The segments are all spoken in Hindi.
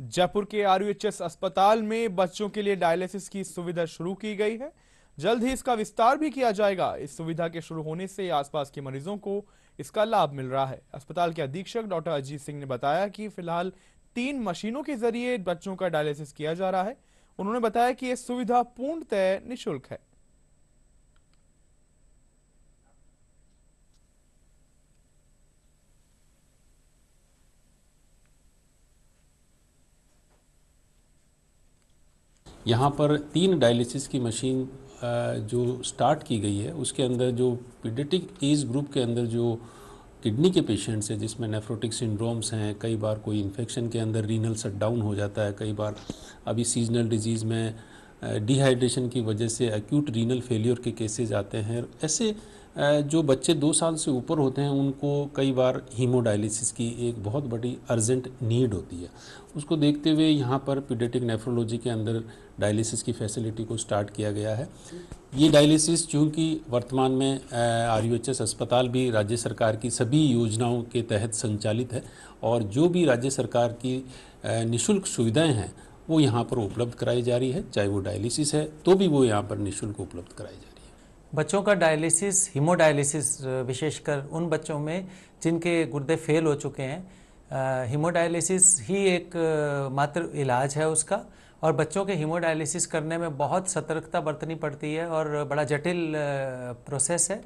जयपुर के आरयूएचएस अस्पताल में बच्चों के लिए डायलिसिस की सुविधा शुरू की गई है जल्द ही इसका विस्तार भी किया जाएगा इस सुविधा के शुरू होने से आसपास के मरीजों को इसका लाभ मिल रहा है अस्पताल के अधीक्षक डॉक्टर अजीत सिंह ने बताया कि फिलहाल तीन मशीनों के जरिए बच्चों का डायलिसिस किया जा रहा है उन्होंने बताया कि यह सुविधा पूर्णतः निःशुल्क है यहाँ पर तीन डायलिसिस की मशीन जो स्टार्ट की गई है उसके अंदर जो पीडिटिक एज ग्रुप के अंदर जो किडनी के पेशेंट्स हैं जिसमें नेफ्रोटिक सिंड्रोम्स हैं कई बार कोई इन्फेक्शन के अंदर रीनल डाउन हो जाता है कई बार अभी सीजनल डिजीज़ में डिहाइड्रेशन की वजह से एक्यूट रीनल फेलियर के केसेज आते हैं ऐसे जो बच्चे दो साल से ऊपर होते हैं उनको कई बार हीमोडायलिसिस की एक बहुत बड़ी अर्जेंट नीड होती है उसको देखते हुए यहाँ पर पीडेटिक नेफ्रोलॉजी के अंदर डायलिसिस की फैसिलिटी को स्टार्ट किया गया है ये डायलिसिस चूँकि वर्तमान में आर अस्पताल भी राज्य सरकार की सभी योजनाओं के तहत संचालित है और जो भी राज्य सरकार की निःशुल्क सुविधाएँ हैं वो यहाँ पर उपलब्ध कराई जा रही है चाहे वो डायलिसिस है तो भी वो यहाँ पर निःशुल्क उपलब्ध कराई जा रही है बच्चों का डायलिसिस हीमोडायलिसिस विशेषकर उन बच्चों में जिनके गुर्दे फेल हो चुके हैं हीमोडायलिसिस ही एक मात्र इलाज है उसका और बच्चों के हीमोडायलिसिस करने में बहुत सतर्कता बरतनी पड़ती है और बड़ा जटिल प्रोसेस है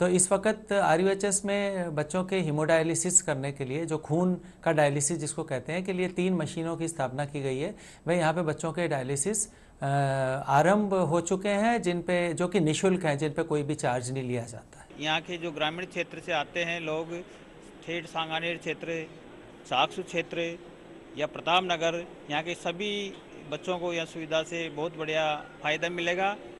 तो इस वक्त आर में बच्चों के हीमोडायलिसिस करने के लिए जो खून का डायलिसिस जिसको कहते हैं के लिए तीन मशीनों की स्थापना की गई है वह यहाँ पे बच्चों के डायलिसिस आरंभ हो चुके हैं जिन पे जो कि निशुल्क हैं जिन पे कोई भी चार्ज नहीं लिया जाता है यहाँ के जो ग्रामीण क्षेत्र से आते हैं लोग ठेठ सांगानेर क्षेत्र साक्षु क्षेत्र या प्रताप नगर यहाँ के सभी बच्चों को यह सुविधा से बहुत बढ़िया फ़ायदा मिलेगा